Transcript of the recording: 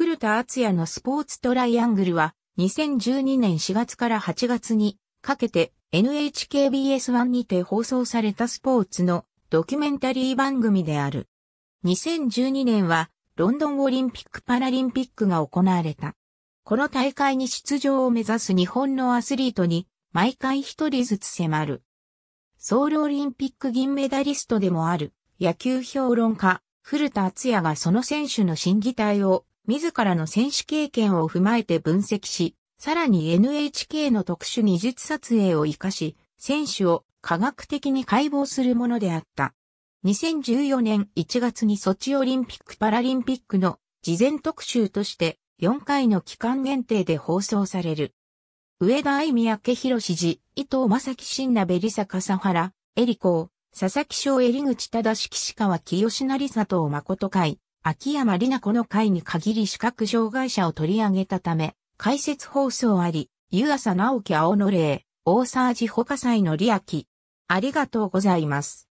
古田敦也のスポーツトライアングルは、2012年4月から8月にかけて NHKBS1 にて放送されたスポーツのドキュメンタリー番組である。2012年はロンドンオリンピック・パラリンピックが行われた。この大会に出場を目指す日本のアスリートに毎回一人ずつ迫る。ソウルオリンピック銀メダリストでもある野球評論家、古田敦也がその選手の審議体を自らの選手経験を踏まえて分析し、さらに NHK の特殊技術撮影を活かし、選手を科学的に解剖するものであった。2014年1月にソチオリンピック・パラリンピックの事前特集として4回の期間限定で放送される。上田愛宮家博志寺、伊藤正樹新鍋里坂佐原、エリコー、佐々木翔エリ口正式川清成里藤誠会、秋山里奈子の会に限り視覚障害者を取り上げたため、解説放送あり、湯浅直樹青の霊、大沢寺保火祭の利秋。ありがとうございます。